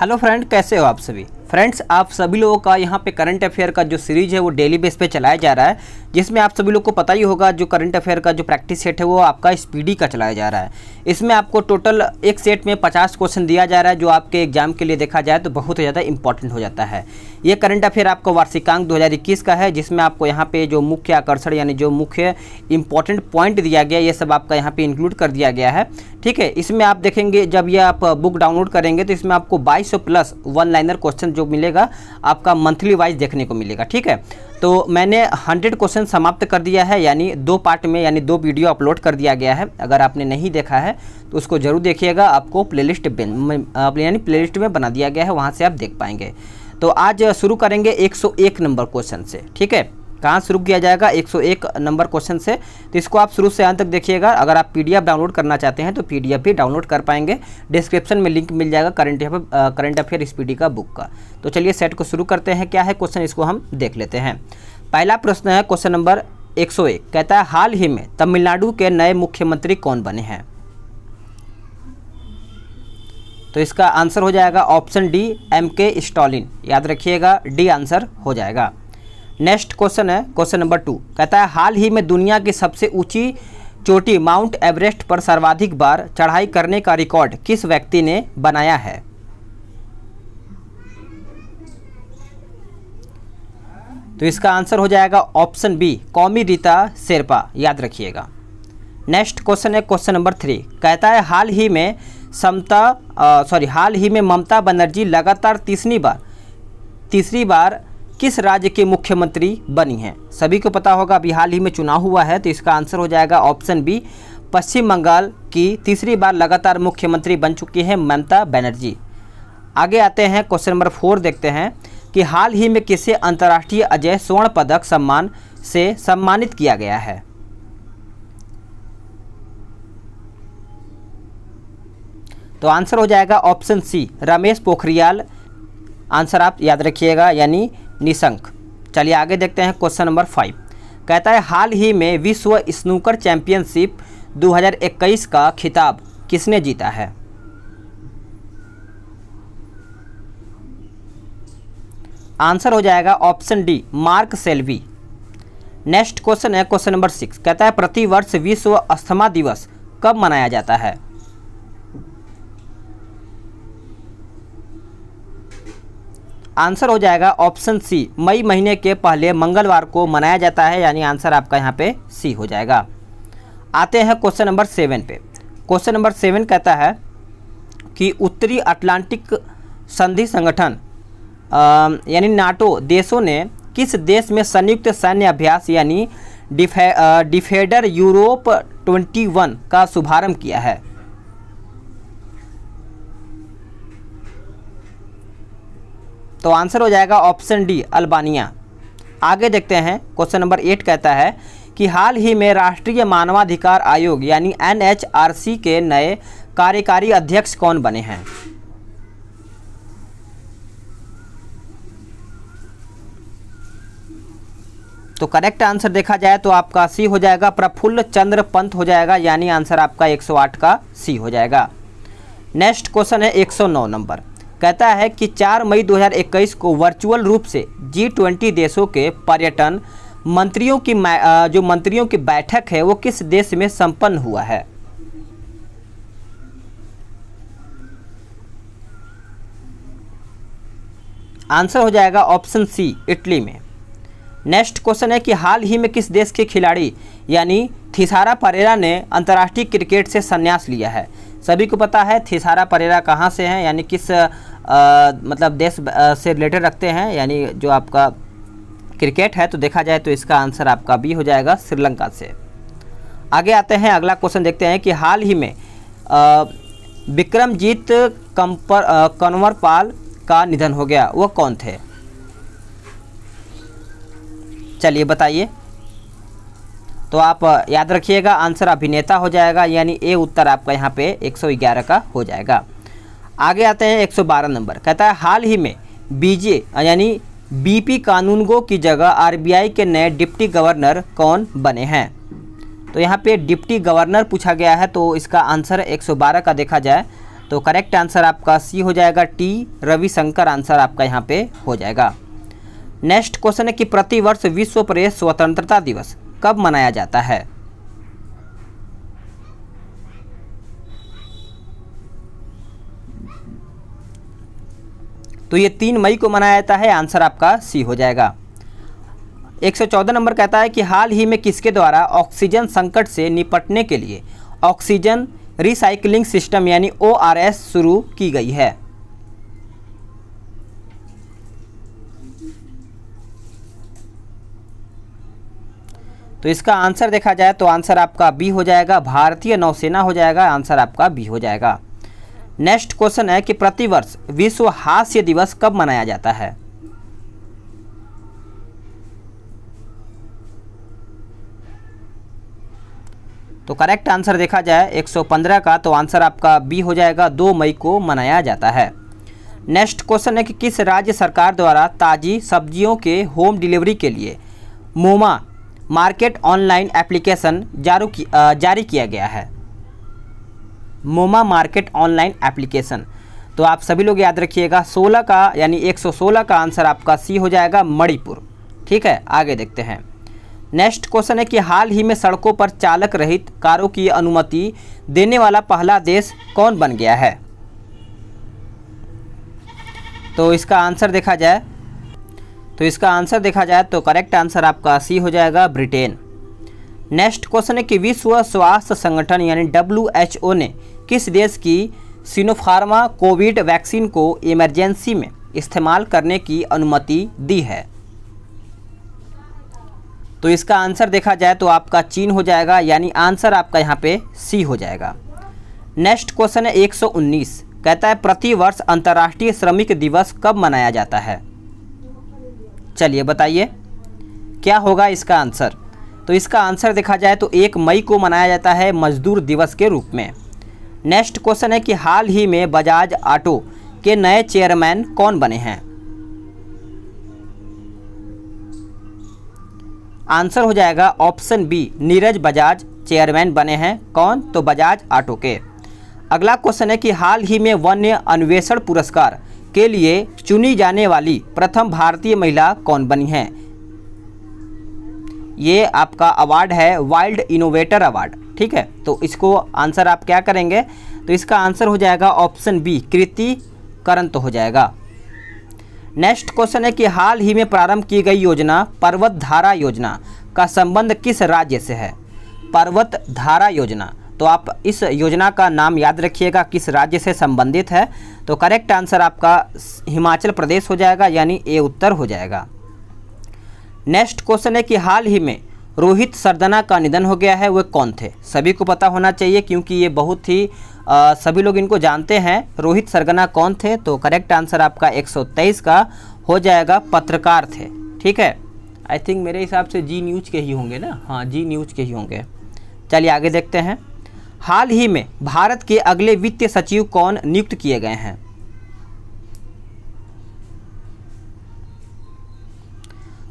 hello friend कैसे हो आप सभी फ्रेंड्स आप सभी लोगों का यहाँ पे करंट अफेयर का जो सीरीज है वो डेली बेस पे चलाया जा रहा है जिसमें आप सभी लोग को पता ही होगा जो करंट अफेयर का जो प्रैक्टिस सेट है वो आपका स्पीडी का चलाया जा रहा है इसमें आपको टोटल एक सेट में पचास क्वेश्चन दिया जा रहा है जो आपके एग्जाम के लिए देखा जाए तो बहुत ज़्यादा इंपॉर्टेंट हो जाता है ये करंट अफेयर आपका वार्षिकांक दो का है जिसमें आपको यहाँ पे जो मुख्य आकर्षण यानी जो मुख्य इंपॉर्टेंट पॉइंट दिया गया ये सब आपका यहाँ पर इंक्लूड कर दिया गया है ठीक है इसमें आप देखेंगे जब ये आप बुक डाउनलोड करेंगे तो इसमें आपको बाईस प्लस वन लाइनर क्वेश्चन जो मिलेगा आपका मंथली वाइज देखने को मिलेगा ठीक है तो मैंने 100 क्वेश्चन समाप्त कर दिया है यानी दो पार्ट में यानी दो वीडियो अपलोड कर दिया गया है अगर आपने नहीं देखा है तो उसको ज़रूर देखिएगा आपको लिस्ट यानी प्लेलिस्ट में बना दिया गया है वहाँ से आप देख पाएंगे तो आज शुरू करेंगे एक नंबर क्वेश्चन से ठीक है कहाँ शुरू किया जाएगा 101 नंबर क्वेश्चन से तो इसको आप शुरू से अंत तक देखिएगा अगर आप पीडीएफ डाउनलोड करना चाहते हैं तो पीडीएफ भी डाउनलोड कर पाएंगे डिस्क्रिप्शन में लिंक मिल जाएगा current affair current affair speedy का बुक का तो चलिए सेट को शुरू करते हैं क्या है क्वेश्चन इसको हम देख लेते हैं पहला प्रश्न है क्वेश्चन नंबर 101 कहता है हाल ही में तमिलनाडु के नए मुख्यमंत्री कौन बने हैं तो इसका आंसर हो जाएगा option D M K Stalin याद रखिएगा डी आंसर हो जाएगा नेक्स्ट क्वेश्चन है क्वेश्चन नंबर टू कहता है हाल ही में दुनिया की सबसे ऊंची चोटी माउंट एवरेस्ट पर सर्वाधिक बार चढ़ाई करने का रिकॉर्ड किस व्यक्ति ने बनाया है तो इसका आंसर हो जाएगा ऑप्शन बी कौमी रीता शेरपा याद रखिएगा नेक्स्ट क्वेश्चन है क्वेश्चन नंबर थ्री कहता है हाल ही में समता सॉरी हाल ही में ममता बनर्जी लगातार तीसरी बार तीसरी बार किस राज्य के मुख्यमंत्री बनी हैं सभी को पता होगा अभी हाल ही में चुनाव हुआ है तो इसका आंसर हो जाएगा ऑप्शन बी पश्चिम बंगाल की तीसरी बार लगातार मुख्यमंत्री बन चुकी हैं ममता बनर्जी आगे आते हैं क्वेश्चन नंबर फोर देखते हैं कि हाल ही में किसे अंतर्राष्ट्रीय अजय स्वर्ण पदक सम्मान से सम्मानित किया गया है तो आंसर हो जाएगा option C Ramesh Pokhriyal answer आप याद रखिएगा यानी निशंक चलिए आगे देखते हैं क्वेश्चन नंबर फाइव कहता है हाल ही में विश्व स्नूकर चैंपियनशिप 2021 का खिताब किसने जीता है आंसर हो जाएगा option D Mark Selby next question है क्वेश्चन नंबर सिक्स कहता है प्रतिवर्ष विश्व अस्थमा दिवस कब मनाया जाता है आंसर हो जाएगा ऑप्शन सी मई महीने के पहले मंगलवार को मनाया जाता है यानी आंसर आपका यहाँ पे सी हो जाएगा आते हैं क्वेश्चन नंबर सेवन पे क्वेश्चन नंबर सेवन कहता है कि उत्तरी अटलांटिक संधि संगठन यानी नाटो देशों ने किस देश में संयुक्त सैन्य अभ्यास यानी डिफे, डिफेडर यूरोप 21 का शुभारंभ किया है तो आंसर हो जाएगा ऑप्शन डी अल्बानिया आगे देखते हैं क्वेश्चन नंबर एट कहता है कि हाल ही में राष्ट्रीय मानवाधिकार आयोग यानी एनएचआरसी के नए कार्यकारी अध्यक्ष कौन बने हैं तो करेक्ट आंसर देखा जाए तो आपका सी हो जाएगा प्रफुल्ल चंद्र पंत हो जाएगा यानी आंसर आपका 108 का सी हो जाएगा नेक्स्ट क्वेश्चन है 109 नंबर कहता है कि 4 मई 2021 को वर्चुअल रूप से जी ट्वेंटी देशों के पर्यटन मंत्रियों की जो मंत्रियों की बैठक है वो किस देश में संपन्न हुआ है आंसर हो जाएगा ऑप्शन सी इटली में नेक्स्ट क्वेश्चन है कि हाल ही में किस देश के खिलाड़ी यानी थिसारा परेरा ने अंतर्राष्ट्रीय क्रिकेट से संन्यास लिया है सभी को पता है थिसारा परेरा कहाँ से हैं यानी किस आ, मतलब देश से रिलेटेड रखते हैं यानी जो आपका क्रिकेट है तो देखा जाए तो इसका आंसर आपका बी हो जाएगा श्रीलंका से आगे आते हैं अगला क्वेश्चन देखते हैं कि हाल ही में विक्रमजीत कंपर कन्वर पाल का निधन हो गया वह कौन थे चलिए बताइए तो आप याद रखिएगा आंसर अभिनेता हो जाएगा यानी ए उत्तर आपका यहाँ पे 111 का हो जाएगा आगे आते हैं 112 नंबर कहता है हाल ही में बीजे यानी बीपी कानूनगो की जगह आरबीआई के नए डिप्टी गवर्नर कौन बने हैं तो यहाँ पे डिप्टी गवर्नर पूछा गया है तो इसका आंसर 112 का देखा जाए तो करेक्ट आंसर आपका सी हो जाएगा टी रविशंकर आंसर आपका यहाँ पे हो जाएगा नेक्स्ट क्वेश्चन है कि प्रतिवर्ष विश्व प्रेस स्वतंत्रता दिवस कब मनाया जाता है तो ये तीन मई को मनाया जाता है आंसर आपका सी हो जाएगा 114 नंबर कहता है कि हाल ही में किसके द्वारा ऑक्सीजन संकट से निपटने के लिए ऑक्सीजन रिसाइकलिंग सिस्टम यानी ओ शुरू की गई है तो इसका आंसर देखा जाए तो आंसर आपका बी हो जाएगा भारतीय नौसेना हो जाएगा आंसर आपका बी हो जाएगा नेक्स्ट क्वेश्चन है कि प्रतिवर्ष विश्व हास्य दिवस कब मनाया जाता है तो करेक्ट आंसर देखा जाए 115 का तो आंसर आपका बी हो जाएगा 2 मई को मनाया जाता है नेक्स्ट क्वेश्चन है कि किस राज्य सरकार द्वारा ताज़ी सब्जियों के होम डिलीवरी के लिए मोमा मार्केट ऑनलाइन एप्लीकेशन जारू की, जारी किया गया है मोमा मार्केट ऑनलाइन एप्लीकेशन तो आप सभी लोग याद रखिएगा 16 का यानी 116 का आंसर आपका सी हो जाएगा मणिपुर ठीक है आगे देखते हैं नेक्स्ट क्वेश्चन है कि हाल ही में सड़कों पर चालक रहित कारों की अनुमति देने वाला पहला देश कौन बन गया है तो इसका आंसर देखा जाए तो इसका आंसर देखा जाए तो करेक्ट आंसर आपका सी हो जाएगा ब्रिटेन नेक्स्ट क्वेश्चन है कि विश्व स्वास्थ्य संगठन यानी डब्ल्यू ने किस देश की सिनोफार्मा कोविड वैक्सीन को इमरजेंसी में इस्तेमाल करने की अनुमति दी है तो इसका आंसर देखा जाए तो आपका चीन हो जाएगा यानी आंसर आपका यहाँ पे सी हो जाएगा नेक्स्ट क्वेश्चन है 119 कहता है प्रति वर्ष अंतर्राष्ट्रीय श्रमिक दिवस कब मनाया जाता है चलिए बताइए क्या होगा इसका आंसर तो इसका आंसर देखा जाए तो एक मई को मनाया जाता है मजदूर दिवस के रूप में नेक्स्ट क्वेश्चन है कि हाल ही में बजाज ऑटो के नए चेयरमैन कौन बने हैं आंसर हो जाएगा option B Neeraj Bajaj chairman बने हैं कौन तो बजाज ऑटो के अगला क्वेश्चन है कि हाल ही में वन्य अन्वेषण पुरस्कार के लिए चुनी जाने वाली प्रथम भारतीय महिला कौन बनी हैं ये आपका अवार्ड है वाइल्ड इनोवेटर अवार्ड ठीक है तो इसको आंसर आप क्या करेंगे तो इसका आंसर हो जाएगा ऑप्शन बी कृति करंत हो जाएगा नेक्स्ट क्वेश्चन है कि हाल ही में प्रारंभ की गई योजना पर्वत धारा योजना का संबंध किस राज्य से है पर्वत धारा योजना तो आप इस योजना का नाम याद रखिएगा किस राज्य से संबंधित है तो करेक्ट आंसर आपका हिमाचल प्रदेश हो जाएगा यानी ए उत्तर हो जाएगा नेक्स्ट क्वेश्चन है कि हाल ही में रोहित सरदना का निधन हो गया है वे कौन थे सभी को पता होना चाहिए क्योंकि ये बहुत ही आ, सभी लोग इनको जानते हैं रोहित सरगना कौन थे तो करेक्ट आंसर आपका 123 का हो जाएगा पत्रकार थे ठीक है आई थिंक मेरे हिसाब से जी न्यूज़ के ही होंगे ना हाँ जी न्यूज़ के ही होंगे चलिए आगे देखते हैं हाल ही में भारत के अगले वित्तीय सचिव कौन नियुक्त किए गए हैं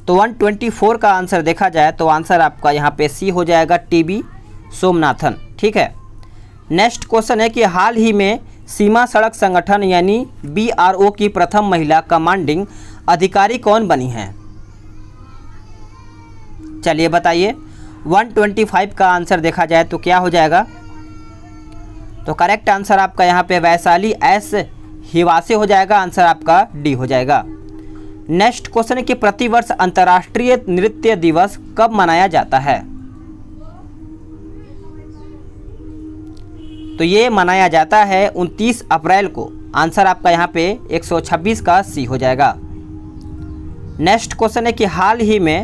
तो 124 का आंसर देखा जाए तो आंसर आपका यहाँ पे सी हो जाएगा टीबी सोमनाथन ठीक है नेक्स्ट क्वेश्चन है कि हाल ही में सीमा सड़क संगठन यानी बीआरओ की प्रथम महिला कमांडिंग अधिकारी कौन बनी है चलिए बताइए 125 का आंसर देखा जाए तो क्या हो जाएगा तो करेक्ट आंसर आपका यहाँ पे वैशाली एस हिवासे हो जाएगा आंसर आपका डी हो जाएगा नेक्स्ट क्वेश्चन है कि प्रतिवर्ष अंतर्राष्ट्रीय नृत्य दिवस कब मनाया जाता है तो ये मनाया जाता है 29 अप्रैल को आंसर आपका यहाँ पे 126 का सी हो जाएगा नेक्स्ट क्वेश्चन है कि हाल ही में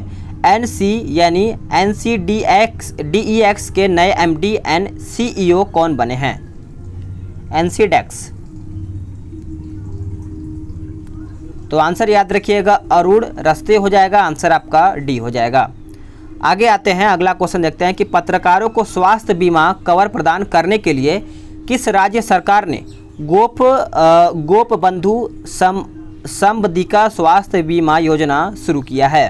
एन सी यानी N C D X D E X के नए M D and C E O कौन बने हैं एन सी डेक्स तो आंसर याद रखिएगा अरूढ़ रस्ते हो जाएगा आंसर आपका डी हो जाएगा आगे आते हैं अगला क्वेश्चन देखते हैं कि पत्रकारों को स्वास्थ्य बीमा कवर प्रदान करने के लिए किस राज्य सरकार ने गोप गोप बंधु सम संबदिका स्वास्थ्य बीमा योजना शुरू किया है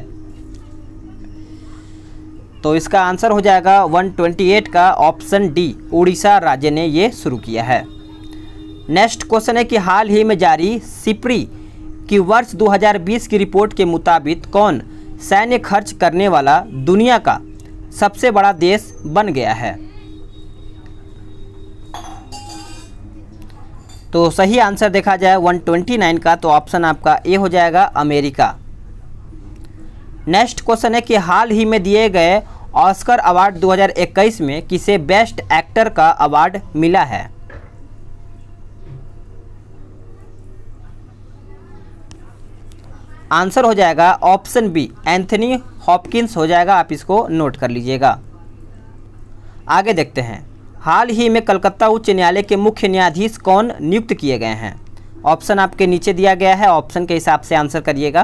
तो इसका आंसर हो जाएगा 128 का ऑप्शन डी उड़ीसा राज्य ने यह शुरू किया है नेक्स्ट क्वेश्चन है कि हाल ही में जारी सिपरी कि वर्ष 2020 की रिपोर्ट के मुताबिक कौन सैन्य खर्च करने वाला दुनिया का सबसे बड़ा देश बन गया है तो सही आंसर देखा जाए 129 का तो ऑप्शन आपका ए हो जाएगा अमेरिका नेक्स्ट क्वेश्चन है कि हाल ही में दिए गए ऑस्कर अवार्ड 2021 में किसे बेस्ट एक्टर का अवार्ड मिला है आंसर हो जाएगा ऑप्शन बी एंथनी हॉपकिंस हो जाएगा आप इसको नोट कर लीजिएगा आगे देखते हैं हाल ही में कलकत्ता उच्च न्यायालय के मुख्य न्यायाधीश कौन नियुक्त किए गए हैं ऑप्शन आपके नीचे दिया गया है ऑप्शन के हिसाब से आंसर करिएगा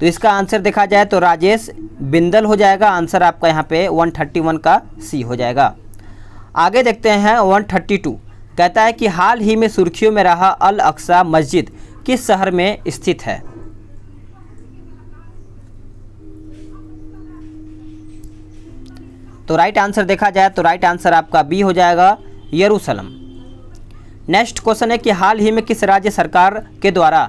तो इसका आंसर देखा जाए तो राजेश बिंदल हो जाएगा आंसर आपका यहाँ पे 131 का सी हो जाएगा आगे देखते हैं 132 कहता है कि हाल ही में सुर्खियों में रहा अल अक्सा मस्जिद किस शहर में स्थित है तो राइट आंसर देखा जाए तो राइट आंसर आपका बी हो जाएगा यरूशलम नेक्स्ट क्वेश्चन है कि हाल ही में किस राज्य सरकार के द्वारा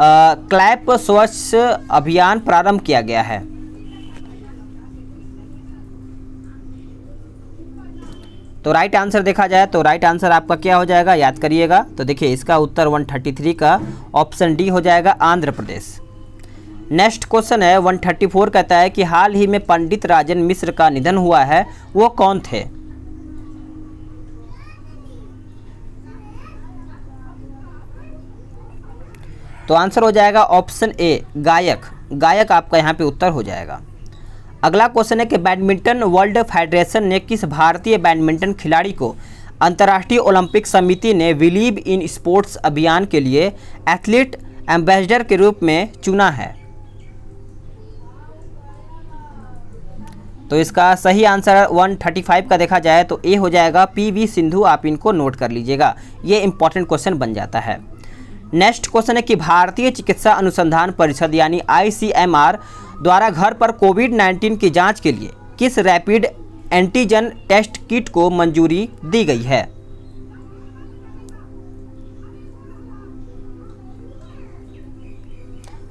क्लैप स्वच्छ अभियान प्रारंभ किया गया है तो राइट आंसर देखा जाए तो राइट आंसर आपका क्या हो जाएगा याद करिएगा तो देखिए इसका उत्तर 133 का ऑप्शन डी हो जाएगा आंध्र प्रदेश नेक्स्ट क्वेश्चन है 134 कहता है कि हाल ही में पंडित राजन मिश्र का निधन हुआ है वो कौन थे तो आंसर हो जाएगा ऑप्शन ए गायक गायक आपका यहाँ पे उत्तर हो जाएगा अगला क्वेश्चन है कि बैडमिंटन वर्ल्ड फेडरेशन ने किस भारतीय बैडमिंटन खिलाड़ी को अंतर्राष्ट्रीय ओलंपिक समिति ने विलीव इन स्पोर्ट्स अभियान के लिए एथलीट एम्बेसडर के रूप में चुना है तो इसका सही आंसर 135 का देखा जाए तो ए हो जाएगा पीवी सिंधु आप इनको नोट कर लीजिएगा ये इंपॉर्टेंट क्वेश्चन बन जाता है नेक्स्ट क्वेश्चन है कि भारतीय चिकित्सा अनुसंधान परिषद यानी आईसीएमआर द्वारा घर पर कोविड 19 की जांच के लिए किस रैपिड एंटीजन टेस्ट किट को मंजूरी दी गई है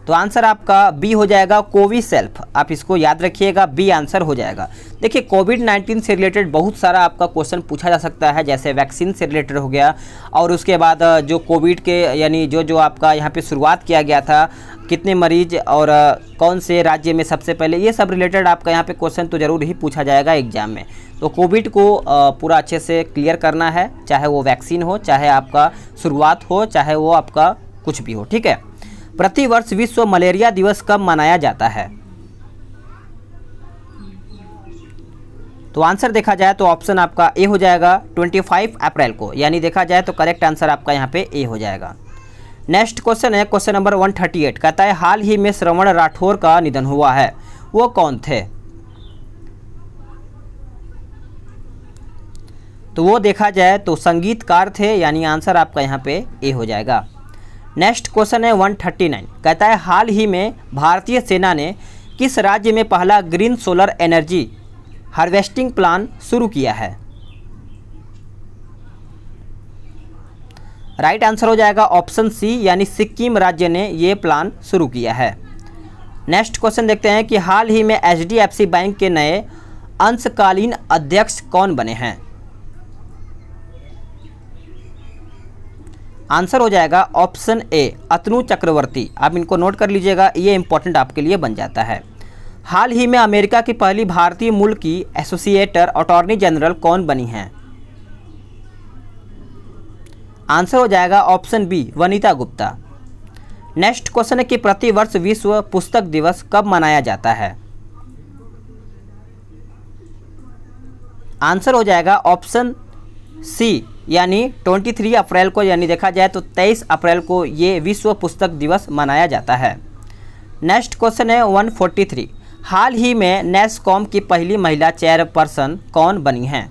तो आंसर आपका बी हो जाएगा कोविसेल्फ आप इसको याद रखिएगा बी आंसर हो जाएगा देखिए कोविड 19 से रिलेटेड बहुत सारा आपका क्वेश्चन पूछा जा सकता है जैसे वैक्सीन से रिलेटेड हो गया और उसके बाद जो कोविड के यानी जो जो आपका यहाँ पे शुरुआत किया गया था कितने मरीज और कौन से राज्य में सबसे पहले ये सब रिलेटेड आपका यहाँ पर क्वेश्चन तो ज़रूर ही पूछा जाएगा एग्जाम में तो कोविड को पूरा अच्छे से क्लियर करना है चाहे वो वैक्सीन हो चाहे आपका शुरुआत हो चाहे वो आपका कुछ भी हो ठीक है प्रतिवर्ष विश्व मलेरिया दिवस कब मनाया जाता है तो आंसर देखा जाए तो ऑप्शन आपका ए हो जाएगा 25 अप्रैल को यानी देखा जाए तो करेक्ट आंसर आपका यहाँ पे ए हो जाएगा नेक्स्ट क्वेश्चन है क्वेश्चन नंबर 138 कहता है हाल ही में श्रवण राठौर का निधन हुआ है वो कौन थे तो वो देखा जाए तो संगीतकार थे यानी आंसर आपका यहाँ पे ए हो जाएगा नेक्स्ट क्वेश्चन है 139 कहता है हाल ही में भारतीय सेना ने किस राज्य में पहला green solar energy harvesting plan शुरू किया है राइट right आंसर हो जाएगा ऑप्शन सी यानी सिक्किम राज्य ने ये प्लान शुरू किया है नेक्स्ट क्वेश्चन देखते हैं कि हाल ही में एच बैंक के नए अंशकालीन अध्यक्ष कौन बने हैं आंसर हो जाएगा ऑप्शन ए अतनु चक्रवर्ती आप इनको नोट कर लीजिएगा ये इंपॉर्टेंट आपके लिए बन जाता है हाल ही में अमेरिका की पहली भारतीय मूल की एसोसिएटर अटॉर्नी जनरल कौन बनी हैं आंसर हो जाएगा option B Vanita Gupta next question है कि प्रतिवर्ष विश्व पुस्तक दिवस कब मनाया जाता है आंसर हो जाएगा ऑप्शन सी यानी 23 अप्रैल को यानी देखा जाए तो 23 अप्रैल को ये विश्व पुस्तक दिवस मनाया जाता है नेक्स्ट क्वेश्चन है 143 हाल ही में नेस्कॉम की पहली महिला चेयरपर्सन कौन बनी हैं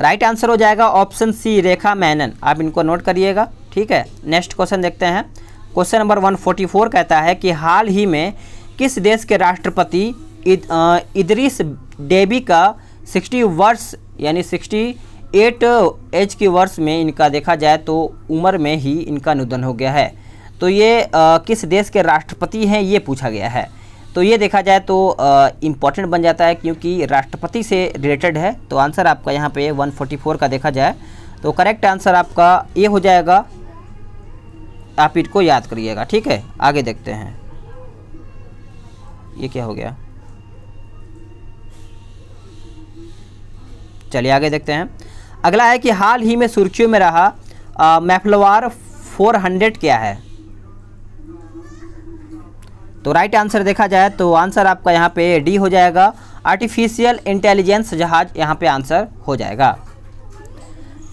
राइट आंसर हो जाएगा ऑप्शन सी रेखा मैनन आप इनको नोट करिएगा ठीक है नेक्स्ट क्वेश्चन देखते हैं क्वेश्चन नंबर 144 कहता है कि हाल ही में किस देश के राष्ट्रपति इद, इदरीस डेबी का 60 वर्ष यानी 68 uh, एज के वर्ष में इनका देखा जाए तो उम्र में ही इनका निधन हो गया है तो ये आ, uh, किस देश के राष्ट्रपति हैं ये पूछा गया है तो ये देखा जाए तो इम्पॉर्टेंट uh, बन जाता है क्योंकि राष्ट्रपति से रिलेटेड है तो आंसर आपका यहाँ पे 144 का देखा जाए तो करेक्ट आंसर आपका ये हो जाएगा आप इसको याद करिएगा ठीक है आगे देखते हैं ये क्या हो गया चलिए आगे देखते हैं अगला है कि हाल ही में सुर्खियों में रहा मैफलवार 400 क्या है तो राइट आंसर देखा जाए तो आंसर आपका यहाँ पे डी हो जाएगा आर्टिफिशियल इंटेलिजेंस जहाज यहाँ पे आंसर हो जाएगा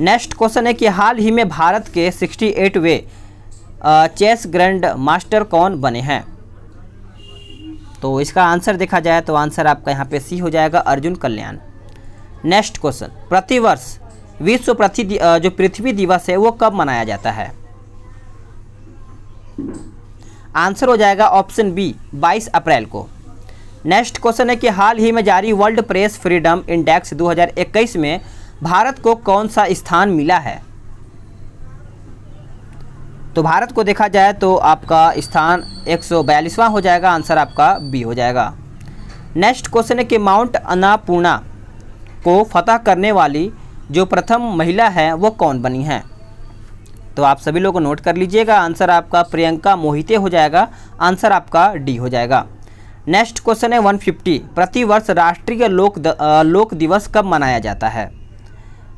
नेक्स्ट क्वेश्चन है कि हाल ही में भारत के 68वें चेस ग्रैंड मास्टर कौन बने हैं तो इसका आंसर देखा जाए तो आंसर आपका यहाँ पे सी हो जाएगा अर्जुन कल्याण नेक्स्ट क्वेश्चन प्रतिवर्ष विश्व प्रति जो पृथ्वी दिवस है वो कब मनाया जाता है आंसर हो जाएगा ऑप्शन बी 22 अप्रैल को नेक्स्ट क्वेश्चन है कि हाल ही में जारी वर्ल्ड प्रेस फ्रीडम इंडेक्स 2021 में भारत को कौन सा स्थान मिला है तो भारत को देखा जाए तो आपका स्थान एक हो जाएगा आंसर आपका बी हो जाएगा नेक्स्ट क्वेश्चन है कि माउंट अन्नापूर्णा को फतह करने वाली जो प्रथम महिला है वो कौन बनी है तो आप सभी लोग नोट कर लीजिएगा आंसर आपका प्रियंका मोहिते हो जाएगा आंसर आपका डी हो जाएगा नेक्स्ट क्वेश्चन है 150 प्रतिवर्ष राष्ट्रीय लोक द, लोक दिवस कब मनाया जाता है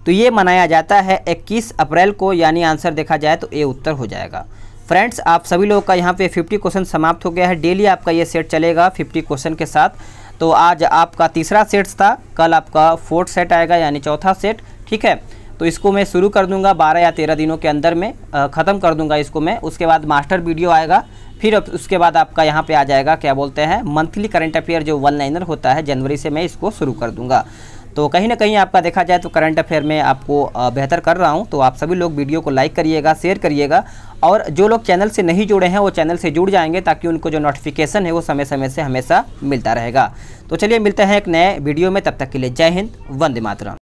तो ये मनाया जाता है 21 अप्रैल को यानी आंसर देखा जाए तो ए उत्तर हो जाएगा फ्रेंड्स आप सभी लोगों का यहाँ पे 50 क्वेश्चन समाप्त हो गया है डेली आपका ये सेट चलेगा 50 क्वेश्चन के साथ तो आज आपका तीसरा सेट्स था कल आपका फोर्थ सेट आएगा यानी चौथा सेट ठीक है तो इसको मैं शुरू कर दूंगा बारह या तेरह दिनों के अंदर में ख़त्म कर दूंगा इसको मैं उसके बाद मास्टर वीडियो आएगा फिर उसके बाद आपका यहाँ पे आ जाएगा क्या बोलते हैं मंथली करंट अफेयर जो वन लाइनर होता है जनवरी से मैं इसको शुरू कर दूंगा तो कहीं ना कहीं आपका देखा जाए तो करंट अफेयर में आपको बेहतर कर रहा हूँ तो आप सभी लोग वीडियो को लाइक करिएगा शेयर करिएगा और जो लोग चैनल से नहीं जुड़े हैं वो चैनल से जुड़ जाएंगे ताकि उनको जो नोटिफिकेशन है वो समय समय से हमेशा मिलता रहेगा तो चलिए मिलते हैं एक नए वीडियो में तब तक के लिए जय हिंद वंदे मातरम